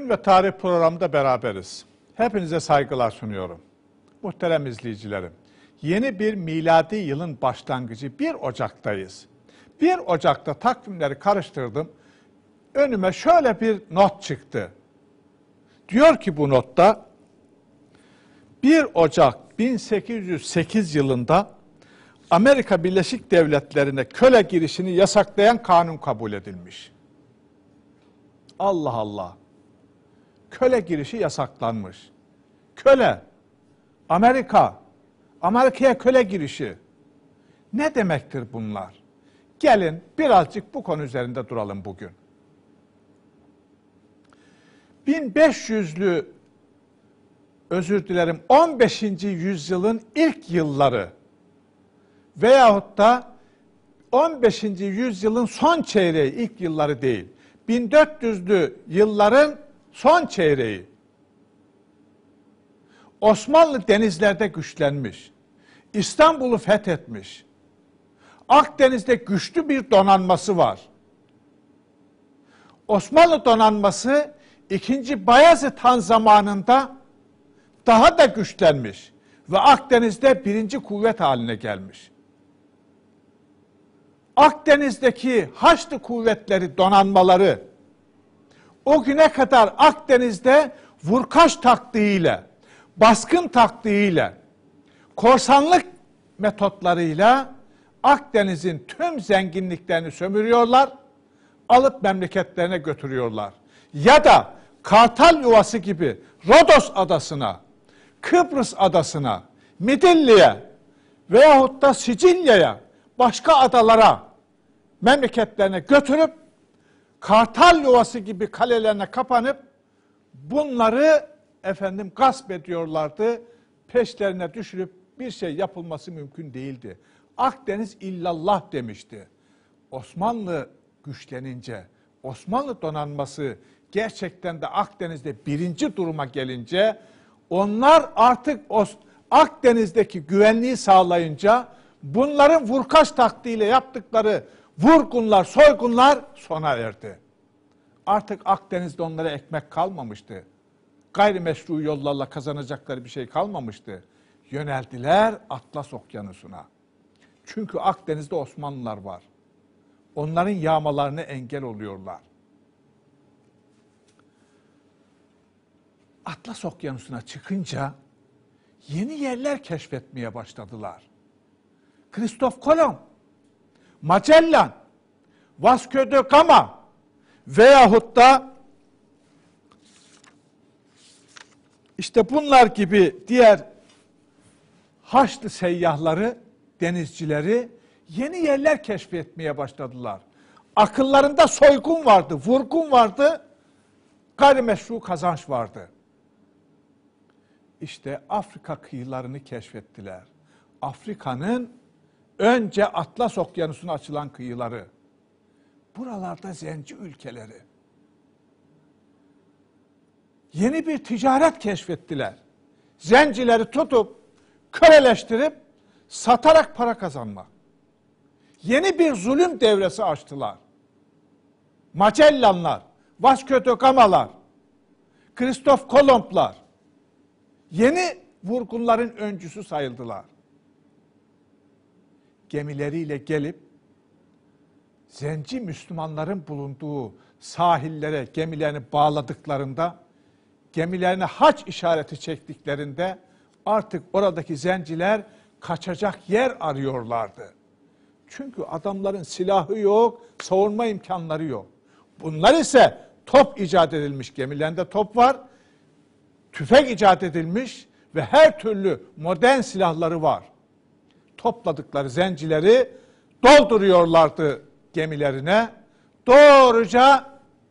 Bilim ve Tarih programında beraberiz. Hepinize saygılar sunuyorum. Muhterem izleyicilerim, yeni bir miladi yılın başlangıcı 1 Ocak'tayız. 1 Ocak'ta takvimleri karıştırdım. Önüme şöyle bir not çıktı. Diyor ki bu notta 1 Ocak 1808 yılında Amerika Birleşik Devletleri'ne köle girişini yasaklayan kanun kabul edilmiş. Allah Allah köle girişi yasaklanmış. Köle. Amerika. Amerika'ya köle girişi. Ne demektir bunlar? Gelin birazcık bu konu üzerinde duralım bugün. 1500'lü özür dilerim 15. yüzyılın ilk yılları veyahut da 15. yüzyılın son çeyreği ilk yılları değil. 1400'lü yılların son çeyreği Osmanlı denizlerde güçlenmiş. İstanbul'u fethetmiş. Akdeniz'de güçlü bir donanması var. Osmanlı donanması 2. Bayezid Han zamanında daha da güçlenmiş ve Akdeniz'de birinci kuvvet haline gelmiş. Akdeniz'deki Haçlı kuvvetleri, donanmaları o güne kadar Akdeniz'de vurkaç taktiğiyle, baskın taktiğiyle, korsanlık metotlarıyla Akdeniz'in tüm zenginliklerini sömürüyorlar, alıp memleketlerine götürüyorlar. Ya da Kartal yuvası gibi Rodos adasına, Kıbrıs adasına, Midilli'ye veyahut da Sicilya'ya, başka adalara memleketlerine götürüp Kartal yuvası gibi kalelerine kapanıp bunları efendim gasp ediyorlardı. Peşlerine düşürüp bir şey yapılması mümkün değildi. Akdeniz illallah demişti. Osmanlı güçlenince, Osmanlı donanması gerçekten de Akdeniz'de birinci duruma gelince onlar artık Akdeniz'deki güvenliği sağlayınca bunların vurkaç taktiğiyle yaptıkları Vurkunlar, soykunlar sona erdi. Artık Akdeniz'de onlara ekmek kalmamıştı. Gayrimeşru yollarla kazanacakları bir şey kalmamıştı. Yöneldiler Atlas Okyanusu'na. Çünkü Akdeniz'de Osmanlılar var. Onların yağmalarını engel oluyorlar. Atlas Okyanusu'na çıkınca yeni yerler keşfetmeye başladılar. Kristof Kolomb Macellan, Vasco de Gama veyahut da işte bunlar gibi diğer Haçlı seyyahları, denizcileri yeni yerler keşfetmeye başladılar. Akıllarında soygun vardı, vurgun vardı, gayrimeşru kazanç vardı. İşte Afrika kıyılarını keşfettiler. Afrika'nın Önce Atlas Okyanusu'na açılan kıyıları. Buralarda zenci ülkeleri. Yeni bir ticaret keşfettiler. Zencileri tutup, köleleştirip, satarak para kazanmak. Yeni bir zulüm devresi açtılar. Macellanlar, Vasco da Gama'lar, Kristof Kolomblar yeni vurgunların öncüsü sayıldılar gemileriyle gelip zenci Müslümanların bulunduğu sahillere gemilerini bağladıklarında, gemilerine haç işareti çektiklerinde artık oradaki zenciler kaçacak yer arıyorlardı. Çünkü adamların silahı yok, savunma imkanları yok. Bunlar ise top icat edilmiş, gemilerinde top var, tüfek icat edilmiş ve her türlü modern silahları var topladıkları zencileri dolduruyorlardı gemilerine. Doğruca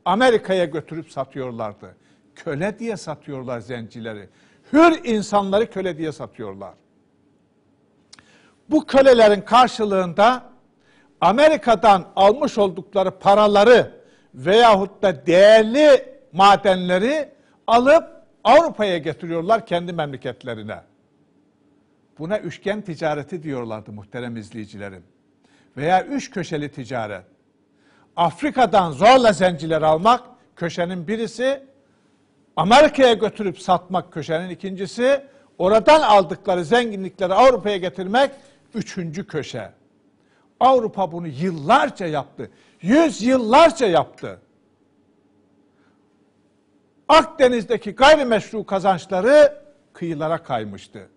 Amerika'ya götürüp satıyorlardı. Köle diye satıyorlar zencileri. Hür insanları köle diye satıyorlar. Bu kölelerin karşılığında Amerika'dan almış oldukları paraları veyahut da değerli madenleri alıp Avrupa'ya getiriyorlar kendi memleketlerine. Buna üçgen ticareti diyorlardı muhterem izleyicilerim. Veya üç köşeli ticaret. Afrika'dan zorla zenciler almak köşenin birisi, Amerika'ya götürüp satmak köşenin ikincisi, oradan aldıkları zenginlikleri Avrupa'ya getirmek üçüncü köşe. Avrupa bunu yıllarca yaptı. Yüz yıllarca yaptı. Akdeniz'deki gayrimeşru kazançları kıyılara kaymıştı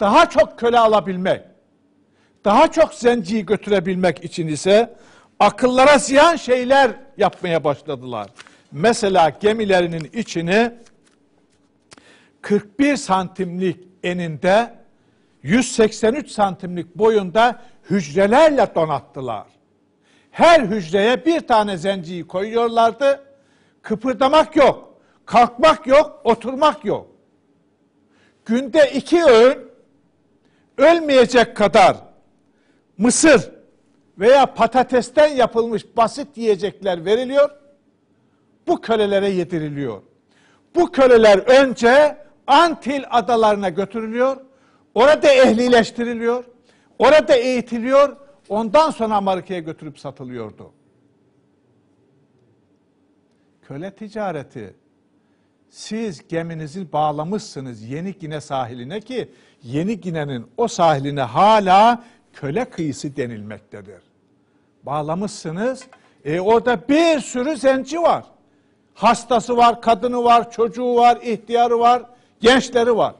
daha çok köle alabilmek, daha çok zenciyi götürebilmek için ise akıllara ziyan şeyler yapmaya başladılar. Mesela gemilerinin içini 41 santimlik eninde 183 santimlik boyunda hücrelerle donattılar. Her hücreye bir tane zenciyi koyuyorlardı. Kıpırdamak yok, kalkmak yok, oturmak yok. Günde iki öğün ölmeyecek kadar mısır veya patatesten yapılmış basit yiyecekler veriliyor. Bu kölelere yediriliyor. Bu köleler önce Antil adalarına götürülüyor. Orada ehlileştiriliyor. Orada eğitiliyor. Ondan sonra Amerika'ya götürüp satılıyordu. Köle ticareti siz geminizi bağlamışsınız Yeni Gine sahiline ki Yeni Gine'nin o sahiline hala köle kıyısı denilmektedir. Bağlamışsınız. E orada bir sürü zenci var. Hastası var, kadını var, çocuğu var, ihtiyarı var, gençleri var.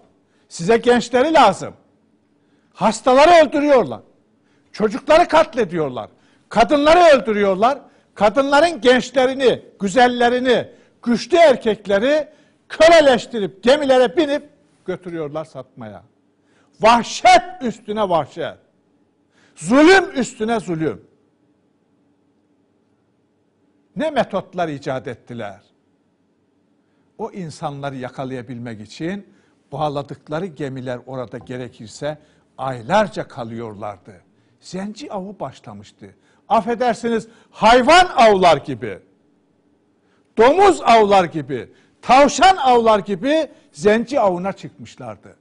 Size gençleri lazım. Hastaları öldürüyorlar. Çocukları katlediyorlar. Kadınları öldürüyorlar. Kadınların gençlerini, güzellerini, güçlü erkekleri köleleştirip gemilere binip götürüyorlar satmaya. Vahşet üstüne vahşet. Zulüm üstüne zulüm. Ne metotlar icat ettiler? O insanları yakalayabilmek için bağladıkları gemiler orada gerekirse aylarca kalıyorlardı. Zenci avı başlamıştı. Affedersiniz hayvan avlar gibi, domuz avlar gibi, tavşan avlar gibi zenci avına çıkmışlardı.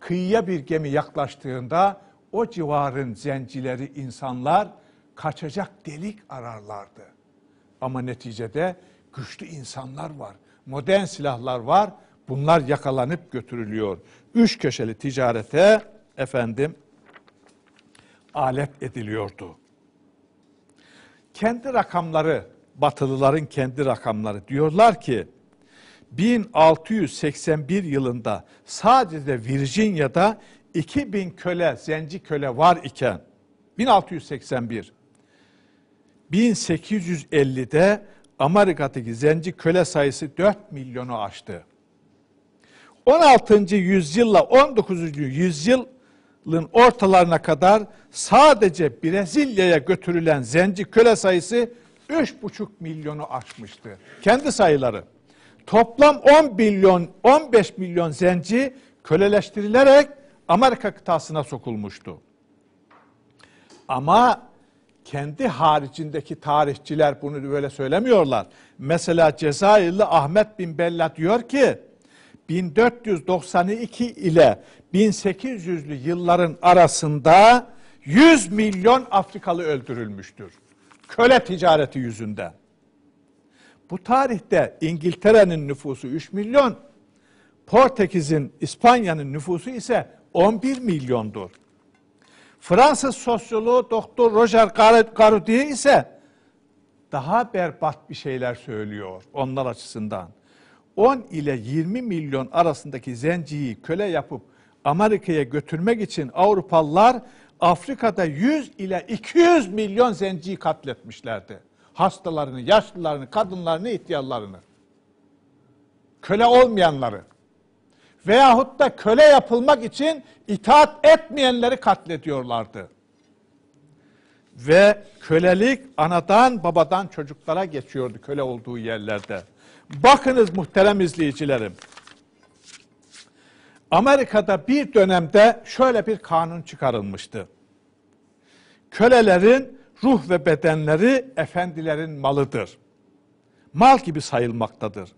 Kıyıya bir gemi yaklaştığında o civarın zencileri insanlar kaçacak delik ararlardı. Ama neticede güçlü insanlar var, modern silahlar var. Bunlar yakalanıp götürülüyor. Üç köşeli ticarete efendim alet ediliyordu. Kendi rakamları, batılıların kendi rakamları diyorlar ki 1681 yılında sadece Virginia'da 2000 köle, zenci köle var iken 1681 1850'de Amerika'daki zenci köle sayısı 4 milyonu aştı. 16. yüzyılla 19. yüzyılın ortalarına kadar sadece Brezilya'ya götürülen zenci köle sayısı 3,5 milyonu aşmıştı. Kendi sayıları. Toplam 10 milyon, 15 milyon zenci köleleştirilerek Amerika kıtasına sokulmuştu. Ama kendi haricindeki tarihçiler bunu böyle söylemiyorlar. Mesela Cezayirli Ahmet bin Bella diyor ki 1492 ile 1800'lü yılların arasında 100 milyon Afrikalı öldürülmüştür. Köle ticareti yüzünden. Bu tarihte İngiltere'nin nüfusu 3 milyon, Portekiz'in, İspanya'nın nüfusu ise 11 milyondur. Fransız sosyoloğu Doktor Roger Garaudy ise daha berbat bir şeyler söylüyor onlar açısından. 10 ile 20 milyon arasındaki zenciyi köle yapıp Amerika'ya götürmek için Avrupalılar Afrika'da 100 ile 200 milyon zenciyi katletmişlerdi hastalarını, yaşlılarını, kadınlarını, ihtiyarlarını. Köle olmayanları. Veyahut da köle yapılmak için itaat etmeyenleri katlediyorlardı. Ve kölelik anadan babadan çocuklara geçiyordu köle olduğu yerlerde. Bakınız muhterem izleyicilerim. Amerika'da bir dönemde şöyle bir kanun çıkarılmıştı. Kölelerin ruh ve bedenleri efendilerin malıdır. Mal gibi sayılmaktadır.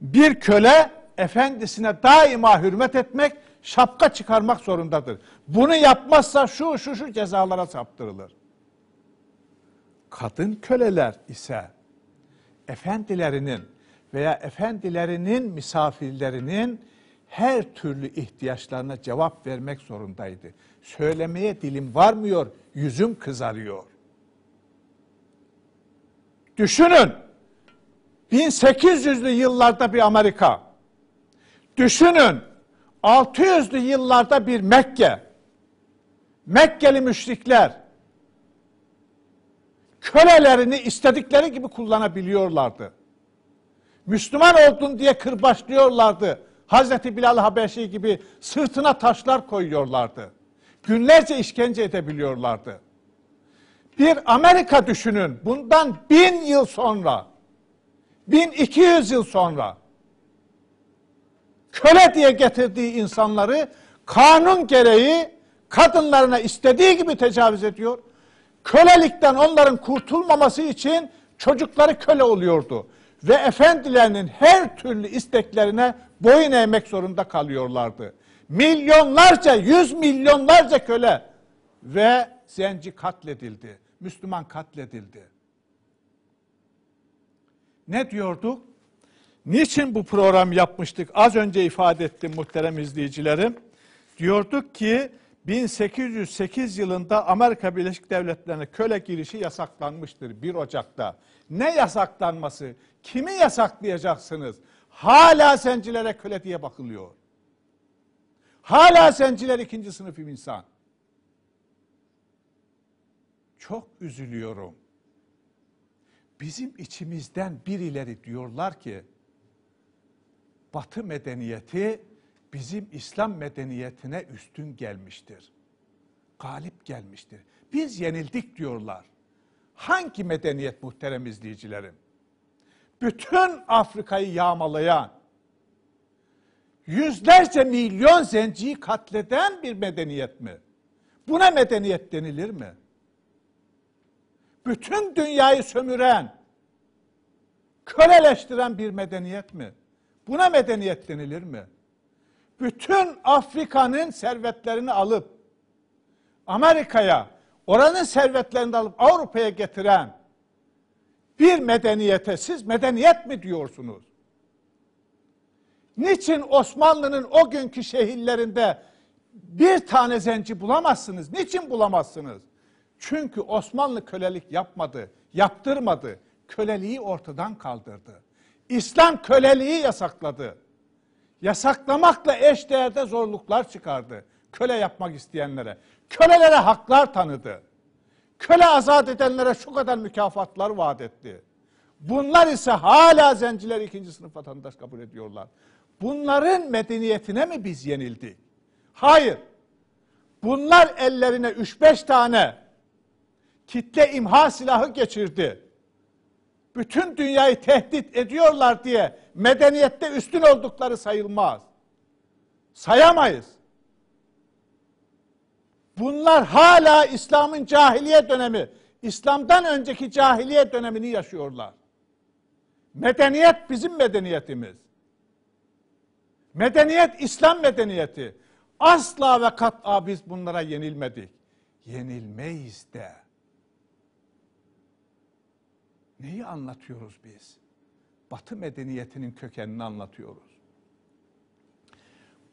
Bir köle efendisine daima hürmet etmek, şapka çıkarmak zorundadır. Bunu yapmazsa şu şu şu cezalara saptırılır. Kadın köleler ise efendilerinin veya efendilerinin misafirlerinin her türlü ihtiyaçlarına cevap vermek zorundaydı. Söylemeye dilim varmıyor, yüzüm kızarıyor. Düşünün 1800'lü yıllarda bir Amerika. Düşünün 600'lü yıllarda bir Mekke. Mekkeli müşrikler kölelerini istedikleri gibi kullanabiliyorlardı. Müslüman oldun diye kırbaçlıyorlardı. Hazreti Bilal Habeşi gibi sırtına taşlar koyuyorlardı günlerce işkence edebiliyorlardı. Bir Amerika düşünün bundan bin yıl sonra, bin iki yüz yıl sonra köle diye getirdiği insanları kanun gereği kadınlarına istediği gibi tecavüz ediyor. Kölelikten onların kurtulmaması için çocukları köle oluyordu. Ve efendilerinin her türlü isteklerine boyun eğmek zorunda kalıyorlardı. Milyonlarca, yüz milyonlarca köle ve zenci katledildi. Müslüman katledildi. Ne diyorduk? Niçin bu program yapmıştık? Az önce ifade ettim muhterem izleyicilerim. Diyorduk ki 1808 yılında Amerika Birleşik Devletleri'ne köle girişi yasaklanmıştır 1 Ocak'ta. Ne yasaklanması? Kimi yasaklayacaksınız? Hala zencilere köle diye bakılıyor. Hala zenciler ikinci sınıf insan. Çok üzülüyorum. Bizim içimizden birileri diyorlar ki Batı medeniyeti bizim İslam medeniyetine üstün gelmiştir. Galip gelmiştir. Biz yenildik diyorlar. Hangi medeniyet muhterem izleyicilerim? Bütün Afrika'yı yağmalayan, yüzlerce milyon zenciyi katleden bir medeniyet mi? Buna medeniyet denilir mi? Bütün dünyayı sömüren, köleleştiren bir medeniyet mi? Buna medeniyet denilir mi? Bütün Afrika'nın servetlerini alıp Amerika'ya, oranın servetlerini alıp Avrupa'ya getiren bir medeniyete siz medeniyet mi diyorsunuz? Niçin Osmanlı'nın o günkü şehirlerinde bir tane zenci bulamazsınız? Niçin bulamazsınız? Çünkü Osmanlı kölelik yapmadı, yaptırmadı. Köleliği ortadan kaldırdı. İslam köleliği yasakladı. Yasaklamakla eşdeğerde zorluklar çıkardı. Köle yapmak isteyenlere. Kölelere haklar tanıdı. Köle azat edenlere şu kadar mükafatlar vaat etti. Bunlar ise hala zenciler ikinci sınıf vatandaş kabul ediyorlar. Bunların medeniyetine mi biz yenildi? Hayır. Bunlar ellerine 3-5 tane kitle imha silahı geçirdi. Bütün dünyayı tehdit ediyorlar diye medeniyette üstün oldukları sayılmaz. Sayamayız. Bunlar hala İslam'ın cahiliye dönemi, İslam'dan önceki cahiliye dönemini yaşıyorlar. Medeniyet bizim medeniyetimiz. Medeniyet İslam medeniyeti. Asla ve kat'a biz bunlara yenilmedik. Yenilmeyiz de. Neyi anlatıyoruz biz? Batı medeniyetinin kökenini anlatıyoruz.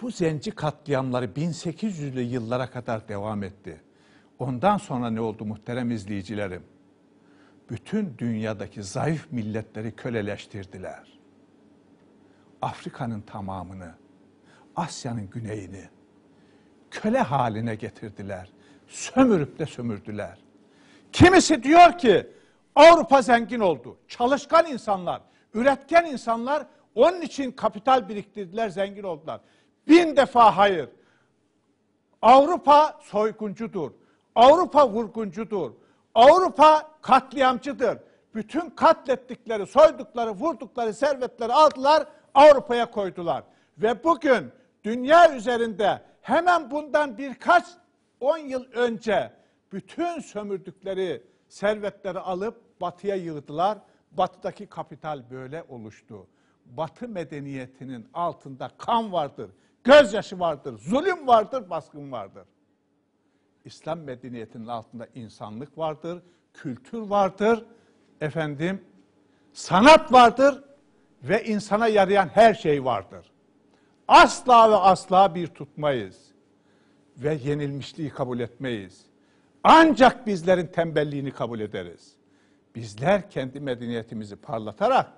Bu zenci katliamları 1800'lü yıllara kadar devam etti. Ondan sonra ne oldu muhterem izleyicilerim? bütün dünyadaki zayıf milletleri köleleştirdiler. Afrika'nın tamamını, Asya'nın güneyini köle haline getirdiler. Sömürüp de sömürdüler. Kimisi diyor ki Avrupa zengin oldu. Çalışkan insanlar, üretken insanlar onun için kapital biriktirdiler, zengin oldular. Bin defa hayır. Avrupa soyguncudur. Avrupa vurguncudur. Avrupa katliamcıdır. Bütün katlettikleri, soydukları, vurdukları servetleri aldılar, Avrupa'ya koydular. Ve bugün dünya üzerinde hemen bundan birkaç on yıl önce bütün sömürdükleri servetleri alıp batıya yığdılar. Batıdaki kapital böyle oluştu. Batı medeniyetinin altında kan vardır, gözyaşı vardır, zulüm vardır, baskın vardır. İslam medeniyetinin altında insanlık vardır, kültür vardır, efendim sanat vardır ve insana yarayan her şey vardır. Asla ve asla bir tutmayız ve yenilmişliği kabul etmeyiz. Ancak bizlerin tembelliğini kabul ederiz. Bizler kendi medeniyetimizi parlatarak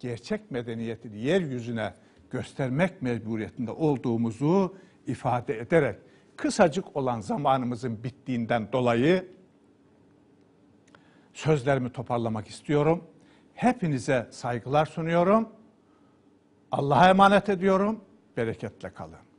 gerçek medeniyeti yeryüzüne göstermek mecburiyetinde olduğumuzu ifade ederek kısacık olan zamanımızın bittiğinden dolayı sözlerimi toparlamak istiyorum. Hepinize saygılar sunuyorum. Allah'a emanet ediyorum. Bereketle kalın.